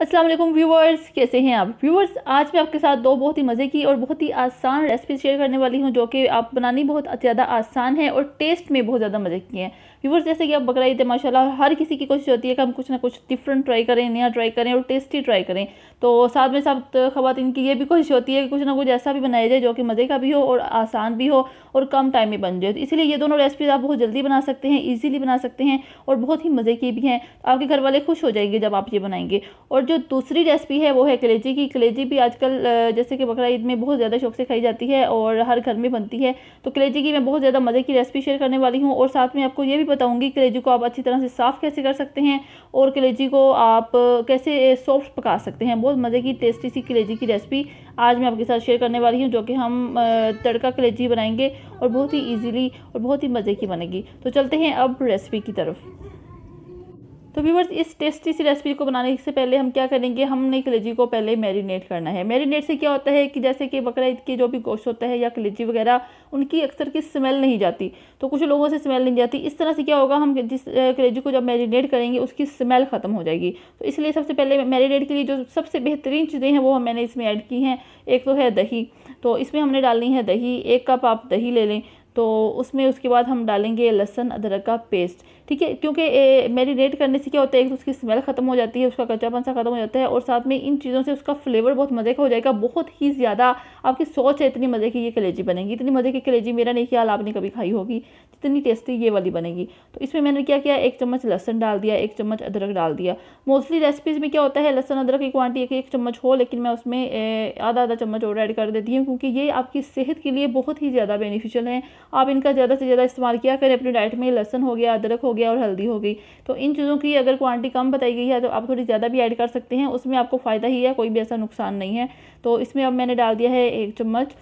अस्सलाम वालेकुम व्यूवर्स कैसे हैं आप व्यूवर्स आज मैं आपके साथ दो बहुत ही मज़े की और बहुत ही आसान रेसिपी शेयर करने वाली हूं जो कि आप बनानी बहुत ज़्यादा आसान है और टेस्ट में बहुत ज़्यादा मज़े की है व्यूवर्स जैसे कि आप बकरा ईद माशाल्लाह हर किसी की कोशिश होती है कि हम कुछ ना कुछ डिफरेंट ट्राई करें नया ट्राई करें और टेस्टी ट्राई करें तो साथ में साथ ख़वान की ये भी कोशिश होती है कि कुछ ना कुछ ऐसा भी बनाया जाए जो कि मज़े का भी हो और आसान भी हो और कम टाइम में बन जाए तो इसलिए ये दोनों रेसिपीज़ आप बहुत जल्दी बना सकते हैं ईजिली बना सकते हैं और बहुत ही मज़े की भी हैं आपके घर वाले खुश हो जाएंगे जब आप ये बनाएंगे और जो दूसरी रेसिपी है वो है कलेजी की कलेजी भी आजकल जैसे कि बकरा ईद में बहुत ज़्यादा शौक से खाई जाती है और हर घर में बनती है तो कलेजी की मैं बहुत ज़्यादा मज़े की रेसिपी शेयर करने वाली हूँ और साथ में आपको ये भी बताऊँगी कलेजी को आप अच्छी तरह से साफ़ कैसे कर सकते हैं और कलेजी को आप कैसे सॉफ्ट पका सकते हैं बहुत मज़े की टेस्टी सी कलेजी की रेसिपी आज मैं आपके साथ शेयर करने वाली हूँ जो कि हम तड़का कलेजी बनाएंगे और बहुत ही ईजीली और बहुत ही मज़े की बनेगी तो चलते हैं अब रेसिपी की तरफ तो व्यूवर्स इस टेस्टी सी रेसिपी को बनाने से पहले हम क्या करेंगे हमने कलेजी को पहले मैरिनेट करना है मैरिनेट से क्या होता है कि जैसे कि बकरा ईद के जो भी गोश्त होता है या कलेजी वगैरह उनकी अक्सर की स्मेल नहीं जाती तो कुछ लोगों से स्मेल नहीं जाती इस तरह से क्या होगा हम जिस कलेजी को जब मैरिनेट करेंगे उसकी स्मेल ख़त्म हो जाएगी तो इसलिए सबसे पहले मैरिनेट के लिए जो सबसे बेहतरीन चीज़ें हैं वो मैंने इसमें ऐड की हैं एक तो है दही तो इसमें हमने डालनी है दही एक कप आप दही ले लें तो उसमें उसके बाद हम डालेंगे लहसन अदरक का पेस्ट ठीक है क्योंकि मैरिनेट करने से क्या होता है एक तो उसकी स्मेल ख़त्म हो जाती है उसका कच्चापन सा ख़त्म हो जाता है और साथ में इन चीज़ों से उसका फ्लेवर बहुत मज़े का हो जाएगा बहुत ही ज़्यादा आपकी सोच है इतनी मज़े की ये कलेजी बनेगी इतनी मज़े की कलेजी मेरा नहीं ख्याल आपने कभी खाई होगी जितनी टेस्टी ये वाली बनेगी तो इसमें मैंने क्या किया एक चम्मच लहसन डाल दिया एक चम्मच अदरक डाल दिया मोस्टली रेसिपीज़ में क्या होता है लहसन अदरक की क्वान्टी एक एक चम्मच हो लेकिन मैं उसमें आधा आधा चम्मच और ऐड कर देती हूँ क्योंकि ये आपकी सेहत के लिए बहुत ही ज़्यादा बेनिफिशियल है आप इनका ज़्यादा से ज़्यादा इस्तेमाल किया करें अपनी डाइट में लहसन हो गया अदरक हो गया और हल्दी हो गई तो इन चीज़ों की अगर क्वांटिटी कम बताई गई है तो आप थोड़ी ज़्यादा भी ऐड कर सकते हैं उसमें आपको फ़ायदा ही है कोई भी ऐसा नुकसान नहीं है तो इसमें अब मैंने डाल दिया है एक चम्मच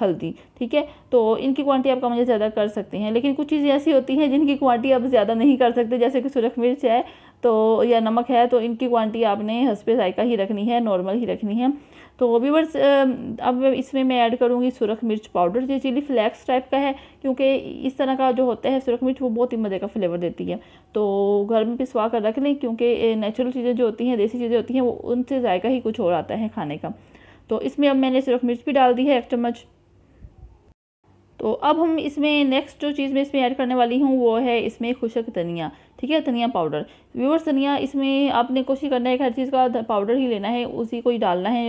हल्दी ठीक है तो इनकी क्वांटिटी आप कम ज़्यादा कर सकते हैं लेकिन कुछ चीज़ें ऐसी होती हैं जिनकी क्वांटिटी आप ज़्यादा नहीं कर सकते जैसे कि सुरख मिर्च है तो या नमक है तो इनकी क्वांटिटी आपने हंसपे जायका ही रखनी है नॉर्मल ही रखनी है तो वीवर्स अब इसमें मैं ऐड करूँगी सुरख मिर्च पाउडर ये चिली फ्लैक्स टाइप का है क्योंकि इस तरह का जो होता है सुरख मिर्च वो बहुत ही मज़े का फ्लेवर देती है तो घर में पिसवा कर रख लें क्योंकि नेचुरल चीज़ें जो होती हैं देसी चीज़ें होती हैं वो उनसे जायका ही कुछ और आता है खाने का तो इसमें अब मैंने सुरख मिर्च भी डाल दी है एक चम्मच तो अब हम इसमें नेक्स्ट जो चीज़ मैं इसमें ऐड करने वाली हूँ वो है इसमें खुशक धनिया ठीक है धनिया पाउडर व्यूवर्स धनिया इसमें आपने कोशिश करना है कि हर चीज़ का पाउडर ही लेना है उसी को ही डालना है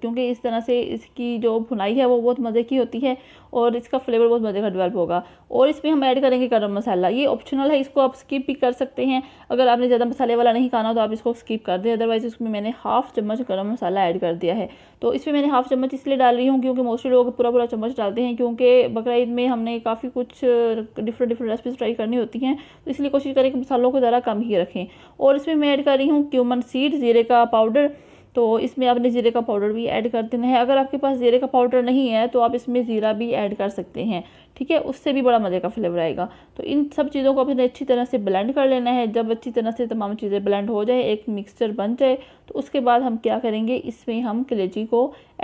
क्योंकि इस तरह से इसकी जो भुनाई है वो बहुत मज़े की होती है और इसका फ्लेवर बहुत मज़े का डेवलप होगा और इसमें हम ऐड करेंगे गर्म मसाला ये ऑप्शनल है इसको आप स्किप भी कर सकते हैं अगर आपने ज़्यादा मसाले वाला नहीं खाना तो आप इसको स्किप कर दें अदरवाइज़ इसमें मैंने हाफ़ चम्मच गर्म मसाला ऐड कर दिया है तो इसमें मैंने हाफ़ चम्मच इसलिए डाल रही हूँ क्योंकि मोस्टली लोग पूरा पूरा चम्मच डालते हैं क्योंकि बकरा में हमने काफ़ी कुछ डिफरेंट डिफरेंट रेसिपीज ट्राई करनी होती हैं तो इसलिए कोशिश करें कि मसालों को ज़रा कम ही रखें और इसमें मैं ऐड कर रही हूँ क्यूमन सीड ज़ीरे का पाउडर तो इसमें आपने ज़ीरे का पाउडर भी ऐड कर देना है अगर आपके पास ज़ीरे का पाउडर नहीं है तो आप इसमें ज़ीरा भी ऐड कर सकते हैं ठीक है उससे भी बड़ा मज़े का फ्लेवर आएगा तो इन सब चीज़ों को आपने अच्छी तरह से ब्लेंड कर लेना है जब अच्छी तरह से तमाम चीज़ें ब्लेंड हो जाए एक मिक्सचर बन जाए तो उसके बाद हम क्या करेंगे इसमें हम कलेजी को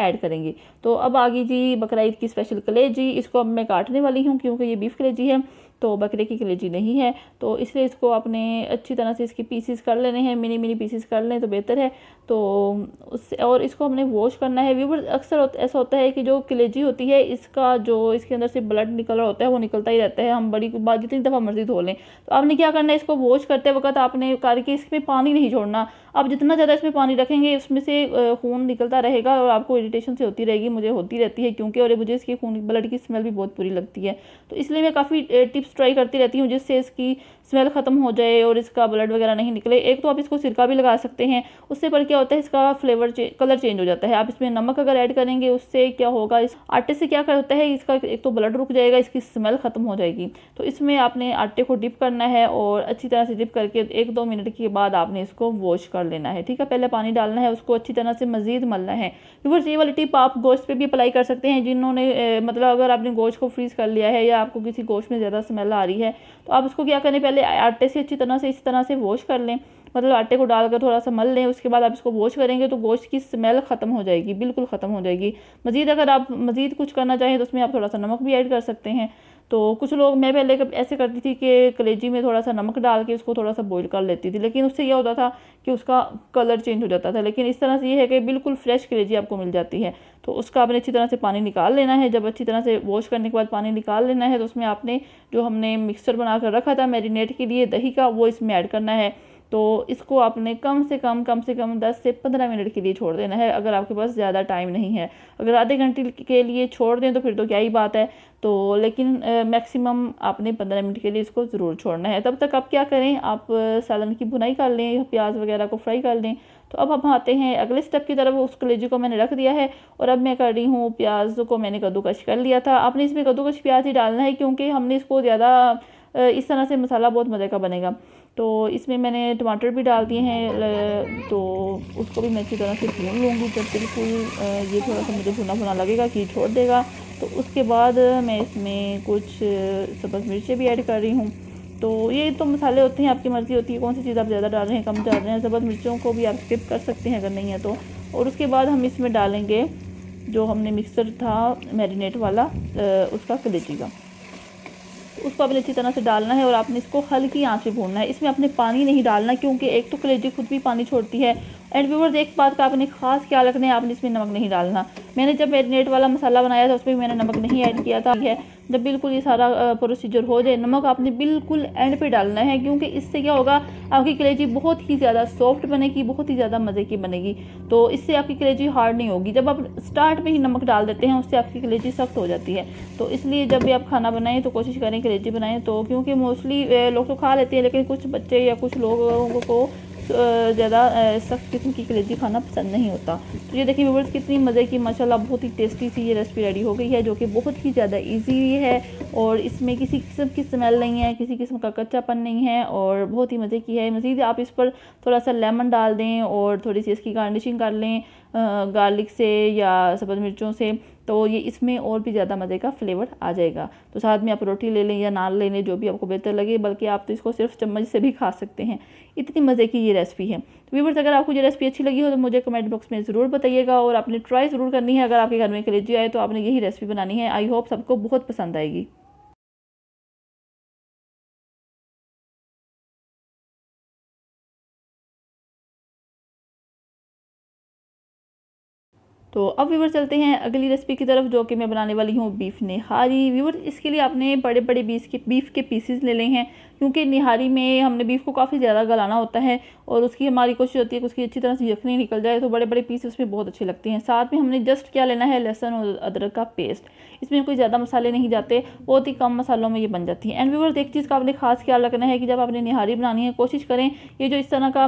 ऐड करेंगे तो अब आ गई जी बकर की स्पेशल कलेजी इसको अब मैं काटने वाली हूँ क्योंकि ये बीफ कलेजी है तो बकरे की कलेजी नहीं है तो इसलिए इसको आपने अच्छी तरह से इसकी पीसीस कर लेने हैं मिनी मिनी पीसीस कर लें तो बेहतर है तो उससे और इसको हमने वॉश करना है व्यूवर अक्सर ऐसा होता है कि जो कलेजी होती है इसका जो इसके अंदर से ब्लड निकल रहा होता है वो निकलता ही रहता है हम बड़ी बात जितनी दफ़ा मर्जी धो लें तो आपने क्या करना है इसको वॉश करते वक्त आपने करके इसमें पानी नहीं छोड़ना आप जितना ज़्यादा इसमें पानी रखेंगे उसमें से खून निकलता रहेगा और आपको इरीटेशन से होती रहेगी मुझे होती रहती है क्योंकि और मुझे इसकी खून ब्लड की स्मेल भी बहुत बुरी लगती है तो इसलिए मैं काफ़ी टिप्स टिप्स ट्राई करती रहती हूँ जिससे इसकी स्मेल ख़त्म हो जाए और इसका ब्लड वगैरह नहीं निकले एक तो आप इसको सिरका भी लगा सकते हैं उससे पर क्या होता है इसका फ्लेवर चे, कलर चेंज हो जाता है आप इसमें नमक अगर ऐड करेंगे उससे क्या होगा इस आटे से क्या होता है इसका एक तो ब्लड रुक जाएगा इसकी स्मेल ख़त्म हो जाएगी तो इसमें आपने आटे को डिप करना है और अच्छी तरह से डिप करके एक दो मिनट के बाद आपने इसको वॉश कर लेना है ठीक है पहले पानी डालना है उसको अच्छी तरह से मज़ीद मलना है व्यूवर्स ये वाली टिप आप गोश्त पर भी अप्लाई कर सकते हैं जिन्होंने मतलब अगर आपने गोश्त को फ्रीज़ कर लिया है या आपको किसी गोश्त में ज़्यादा स्मेल आ रही है तो आप उसको क्या करें पहले पहले आटे से अच्छी तरह से इस तरह से वॉश कर लें मतलब आटे को डाल कर थोड़ा सा मल लें उसके बाद आप इसको वॉश करेंगे तो गोश्त की स्मेल ख़त्म हो जाएगी बिल्कुल ख़त्म हो जाएगी मज़ीद अगर आप मज़ीद कुछ करना चाहें तो उसमें आप थोड़ा सा नमक भी ऐड कर सकते हैं तो कुछ लोग मैं पहले ऐसे करती थी कि कलेजी में थोड़ा सा नमक डाल के उसको थोड़ा सा बॉईल कर लेती थी लेकिन उससे यह होता था कि उसका कलर चेंज हो जाता था लेकिन इस तरह से ये है कि बिल्कुल फ्रेश कलेजी आपको मिल जाती है तो उसका आपने अच्छी तरह से पानी निकाल लेना है जब अच्छी तरह से वॉश करने के बाद पानी निकाल लेना है तो उसमें आपने जो हमने मिक्सचर बना कर रखा था मैरिनेट के लिए दही का वो इसमें ऐड करना है तो इसको आपने कम से कम कम से कम 10 से 15 मिनट के लिए छोड़ देना है अगर आपके पास ज़्यादा टाइम नहीं है अगर आधे घंटे के लिए छोड़ दें तो फिर तो क्या ही बात है तो लेकिन मैक्सिमम आपने 15 मिनट के लिए इसको ज़रूर छोड़ना है तब तक आप क्या करें आप सालन की बुनाई कर लें प्याज वगैरह को फ्राई कर लें तो अब हम आते हैं अगले स्टेप की तरफ उस कलेजी को मैंने रख दिया है और अब मैं कर रही हूँ प्याज को मैंने कद्दूकश कर लिया था आपने इसमें कद्दूकश प्याज ही डालना है क्योंकि हमने इसको ज़्यादा इस तरह से मसाला बहुत मज़े का बनेगा तो इसमें मैंने टमाटर भी डाल दिए हैं तो उसको भी मैं अच्छी तरह से भून लूँगी जब बिल्कुल ये थोड़ा सा मुझे भुना भुना लगेगा कि छोड़ देगा तो उसके बाद मैं इसमें कुछ सब्ज़ मिर्चें भी ऐड कर रही हूँ तो ये तो मसाले होते हैं आपकी मर्ज़ी होती है कौन सी चीज़ आप ज़्यादा डाल रहे हैं कम डाल रहे हैं सब्ज़ मिर्चों को भी आप स्किप कर सकते हैं अगर नहीं है तो और उसके बाद हम इसमें डालेंगे जो हमने मिक्सर था मैरिनेट वाला उसका कलेजी का तो उसको आपने अच्छी तरह से डालना है और आपने इसको हल्की आँच पे भूनना है इसमें आपने पानी नहीं डालना क्योंकि एक तो कलेजी खुद भी पानी छोड़ती है एंड व्यूवर एक बात का आपने खास ख्याल रखना है आपने इसमें नमक नहीं डालना मैंने जब मेरीनेट वाला मसाला बनाया था उसमें मैंने नमक नहीं ऐड किया था जब बिल्कुल ये सारा प्रोसीजर हो जाए नमक आपने बिल्कुल एंड पे डालना है क्योंकि इससे क्या होगा आपकी कलेजी बहुत ही ज़्यादा सॉफ्ट बनेगी बहुत ही ज़्यादा मज़े की बनेगी तो इससे आपकी कलेजी हार्ड नहीं होगी जब आप स्टार्ट में ही नमक डाल देते हैं उससे आपकी कलेजी सख्त हो जाती है तो इसलिए जब भी आप खाना बनाएं तो कोशिश करें कलेजी बनाएं तो क्योंकि मोस्टली लोग तो खा लेते हैं लेकिन कुछ बच्चे या कुछ लोगों को ज़्यादा सख्त किस्म की कलेजी खाना पसंद नहीं होता तो ये देखिए व्यवर्स कितनी मज़े की माशाल्लाह बहुत ही टेस्टी सी ये रेसिपी रेडी हो गई है जो कि बहुत ही ज़्यादा इजी है और इसमें किसी किस्म की स्मेल नहीं है किसी किस्म का कच्चापन नहीं है और बहुत ही मज़े की है मज़ीद आप इस पर थोड़ा सा लेमन डाल दें और थोड़ी सी इसकी गार्निशिंग कर लें गार्लिक से या सब्ज़ मिर्चों से तो ये इसमें और भी ज़्यादा मज़े का फ्लेवर आ जाएगा तो साथ में आप रोटी ले लें या नान ले लें जो भी आपको बेहतर लगे बल्कि आप तो इसको सिर्फ चम्मच से भी खा सकते हैं इतनी मज़े की ये रेसिपी है तो वीवर्स अगर आपको ये रेसिपी अच्छी लगी हो तो मुझे कमेंट बॉक्स में ज़रूर बताइएगा और आपने ट्राई ज़रूर करनी है अगर आपके घर में कलेजी आए तो आपने यही रेसिपी बनानी है आई होप सबको बहुत पसंद आएगी तो अब व्यूवर चलते हैं अगली रेसिपी की तरफ जो कि मैं बनाने वाली हूँ बीफ निहारी व्यूवर इसके लिए आपने बड़े बड़े बीस के बीफ के पीसेस ले लें हैं क्योंकि निहारी में हमने बीफ को काफ़ी ज़्यादा गलाना होता है और उसकी हमारी कोशिश होती है कि उसकी अच्छी तरह से यखनी निकल जाए तो बड़े बड़े पीस उसमें बहुत अच्छे लगते हैं साथ में हमने जस्ट क्या लेना है लहसन और अदरक का पेस्ट इसमें कोई ज़्यादा मसाले नहीं जाते बहुत ही कम मसालों में ये बन जाती है एंड व्यूवर एक चीज़ का आपने खास ख्याल रखना है कि जब आपने निहारी बनानी है कोशिश करें ये जो इस तरह का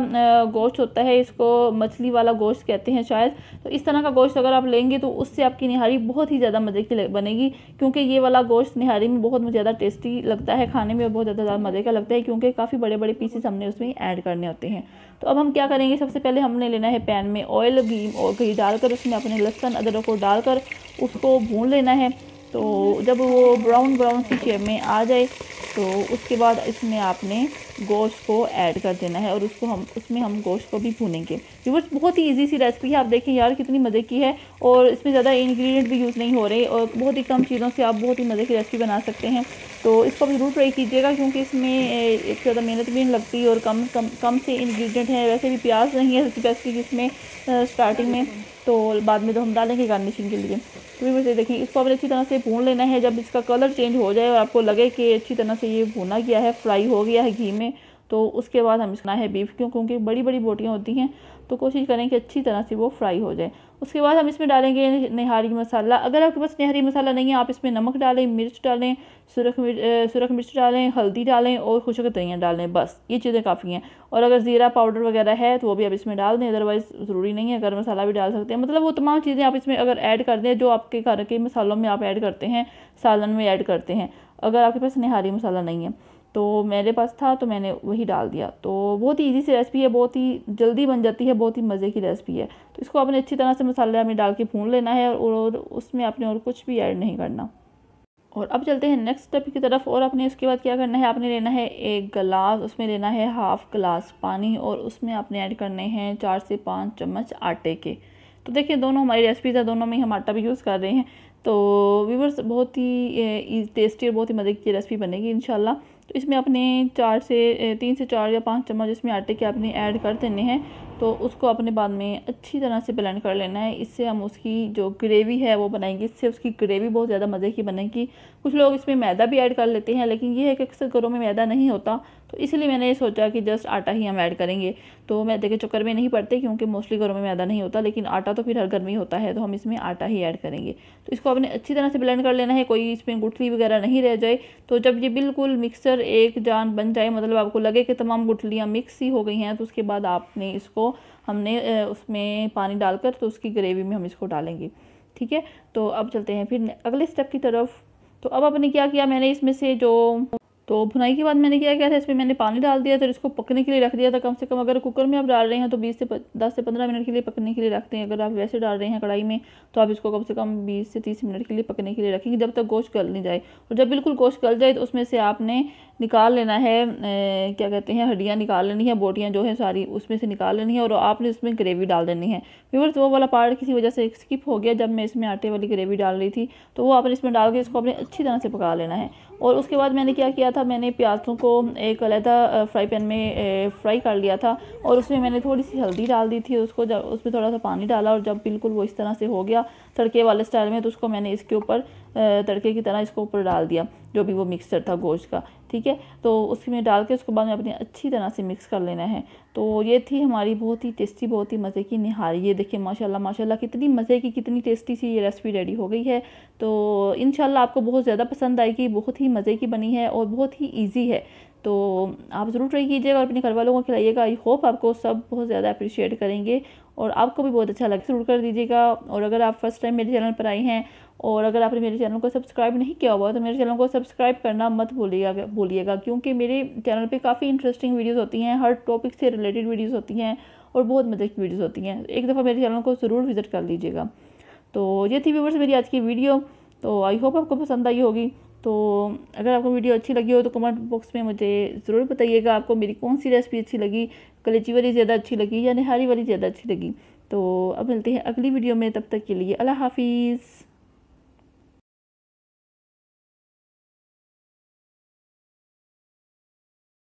गोश्त होता है इसको मछली वाला गोश्त कहते हैं शायद तो इस तरह का गोश्त अगर आप लेंगे तो उससे आपकी निहारी बहुत ही ज़्यादा मज़े की बनेगी क्योंकि ये वाला गोश्त निहारी में बहुत ज़्यादा टेस्टी लगता है खाने में और बहुत ज़्यादा ज़्यादा मज़े का लगता है क्योंकि काफ़ी बड़े बड़े पीसेस हमने उसमें ऐड करने होते हैं तो अब हम क्या करेंगे सबसे पहले हमने लेना है पैन में ऑयल घी और घी डालकर उसमें अपने लहसन अदरक को डालकर उसको भून लेना है तो जब वो ब्राउन ब्राउन सी शेप में आ जाए तो उसके बाद इसमें आपने गोश्त को ऐड कर देना है और उसको हम उसमें हम गोश्त को भी भूनेंगे व्यूवर्स बहुत ही इजी सी रेसिपी है आप देखें यार कितनी मज़े की है और इसमें ज़्यादा इंग्रेडिएंट भी यूज़ नहीं हो रहे और बहुत ही कम चीज़ों से आप बहुत ही मज़े की रेसिपी बना सकते हैं तो इसको आप ज़रूर ट्राई कीजिएगा क्योंकि इसमें एक ज़्यादा मेहनत भी नहीं लगती और कम कम कम से इंग्रेडिएंट है वैसे भी प्याज नहीं है रेसिपी जिसमें स्टार्टिंग में तो बाद में तो हम डालेंगे गार्निशिंग के लिए तो भी वैसे देखिए इसको आपने अच्छी तरह से भून लेना है जब इसका कलर चेंज हो जाए और आपको लगे कि अच्छी तरह से ये भुना गया है फ्राई हो गया है घी में तो उसके बाद हम इसना है बीफ क्यों क्योंकि बड़ी बड़ी बोटियाँ होती हैं तो कोशिश करें कि अच्छी तरह से वो फ्राई हो जाए उसके बाद हम इसमें डालेंगे नहारी मसाला अगर आपके पास नहारी मसाला नहीं है आप इसमें नमक डालें मिर्च डालें सुरख मिर्च सुरख मिर्च डालें हल्दी डालें और खुशक धनिया डालें बस ये चीज़ें काफ़ी हैं और अगर ज़ीरा पाउडर वगैरह है तो वो भी आप इसमें डाल दें अदरवाइज़ ज़रूरी नहीं है गर्म मसाला भी डाल सकते हैं मतलब वो तमाम चीज़ें आप इसमें अगर ऐड कर दें जो आपके घर के मसालों में आप ऐड करते हैं सालन में ऐड करते हैं अगर आपके पास नहारी मसाला नहीं है तो मेरे पास था तो मैंने वही डाल दिया तो बहुत ही ईजी सी रेसिपी है बहुत ही जल्दी बन जाती है बहुत ही मज़े की रेसिपी है तो इसको आपने अच्छी तरह से मसाले में डाल के भून लेना है और उसमें आपने और कुछ भी ऐड नहीं करना और अब चलते हैं नेक्स्ट स्टेप की तरफ और आपने उसके बाद क्या करना है आपने लेना है एक गिलास उसमें लेना है हाफ़ गिलास पानी और उसमें आपने ऐड करने हैं चार से पाँच चम्मच आटे के तो देखिए दोनों हमारी रेसिपीज़ है दोनों में हम आटा भी यूज़ कर रहे हैं तो व्यूवर्स बहुत ही टेस्टी और बहुत ही मज़े की रेसिपी बनेगी इन तो इसमें अपने चार से तीन से चार या पाँच चम्मच इसमें आटे के अपने ऐड कर देने हैं तो उसको अपने बाद में अच्छी तरह से ब्लेंड कर लेना है इससे हम उसकी जो ग्रेवी है वो बनाएंगे इससे उसकी ग्रेवी बहुत ज़्यादा मज़े की बनेगी कुछ लोग इसमें मैदा भी ऐड कर लेते हैं लेकिन ये है कि अक्सर घरों में मैदा नहीं होता तो इसीलिए मैंने ये सोचा कि जस्ट आटा ही हम ऐड करेंगे तो मैदे के चक्कर में नहीं पड़ते क्योंकि मोस्टली घरों में मैदा नहीं होता लेकिन आटा तो फिर हर घर में होता है तो हम इसमें आटा ही ऐड करेंगे तो इसको आपने अच्छी तरह से ब्लेंड कर लेना है कोई इसमें गुठली वगैरह नहीं रह जाए तो जब ये बिल्कुल मिक्सर एक जान बन जाए मतलब आपको लगे कि तमाम गुठलियाँ मिक्स ही हो गई हैं तो उसके बाद आपने इसको हमने उसमें पानी डालकर तो उसकी ग्रेवी में हम इसको डालेंगे ठीक है तो अब चलते हैं फिर अगले स्टेप की तरफ तो अब आपने क्या किया मैंने इसमें से जो तो भुनाई के बाद मैंने क्या किया था इसमें मैंने पानी डाल दिया था तो इसको पकने के लिए रख दिया था कम से कम अगर कुकर में आप डाल रहे हैं तो बीस से दस से पंद्रह मिनट के लिए पकने के लिए रखते हैं अगर आप वैसे डाल रहे हैं कढ़ाई में तो आप इसको कम से कम बीस से तीस मिनट के लिए पकने के लिए रखेंगे जब तक गोश्त गल नहीं जाए और जब बिल्कुल गोश्त गल जाए तो उसमें से आपने निकाल लेना है ए, क्या कहते हैं हड्डियाँ निकाल लेनी है बोटियाँ जो है सारी उसमें से निकाल लेनी है और आपने इसमें ग्रेवी डाल देनी है फिर वो वाला पार्ट किसी वजह से स्किप हो गया जब मैं इसमें आटे वाली ग्रेवी डाल रही थी तो वो आपने इसमें डाल के इसको आपने अच्छी तरह से पका लेना है और उसके बाद मैंने क्या किया था मैंने प्याजों को एक अलहदा फ्राई पैन में फ्राई कर लिया था और उसमें मैंने थोड़ी सी हल्दी डाल दी थी उसको जब उसमें थोड़ा सा पानी डाला और जब बिल्कुल वो इस तरह से हो गया तड़के वाले स्टाइल में तो उसको मैंने इसके ऊपर तड़के की तरह इसको ऊपर डाल दिया जो भी वो मिक्सचर था गोश्त का ठीक है तो उसकी में डाल के उसको बाद में अपनी अच्छी तरह से मिक्स कर लेना है तो ये थी हमारी बहुत ही टेस्टी बहुत ही मज़े की निहारी ये देखिए माशाल्लाह माशाल्लाह कितनी मज़े की कितनी टेस्टी सी ये रेसिपी रेडी हो गई है तो इन आपको बहुत ज़्यादा पसंद आएगी बहुत ही मज़े की बनी है और बहुत ही ईजी है तो आप ज़रूर ट्राई कीजिएगा और अपने घर वालों को खिलाइएगा आई होप आपको सब बहुत ज़्यादा अप्रिशिएट करेंगे और आपको भी बहुत अच्छा लगे जरूर कर दीजिएगा और अगर आप फर्स्ट टाइम मेरे चैनल पर आई हैं और अगर आपने मेरे चैनल को सब्सक्राइब नहीं किया हुआ तो मेरे चैनल को सब्सक्राइब करना मत भूलिएगा भूलिएगा क्योंकि मेरे चैनल पे काफ़ी इंटरेस्टिंग वीडियोस होती हैं हर टॉपिक से रिलेटेड वीडियोस होती हैं और बहुत मज़े की वीडियोस होती हैं एक दफ़ा मेरे चैनल को ज़रूर विज़िट कर लीजिएगा तो ये थी व्यूवर्स मेरी आज की वीडियो तो आई होप आपको पसंद आई होगी तो अगर आपको वीडियो अच्छी लगी हो तो कमेंट बॉक्स में मुझे ज़रूर बताइएगा आपको मेरी कौन सी रेसिपी अच्छी लगी कलेची वाली ज़्यादा अच्छी लगी या निहारी वाली ज़्यादा अच्छी लगी तो अब मिलते हैं अगली वीडियो में तब तक के लिए अल्लाह हाफिज़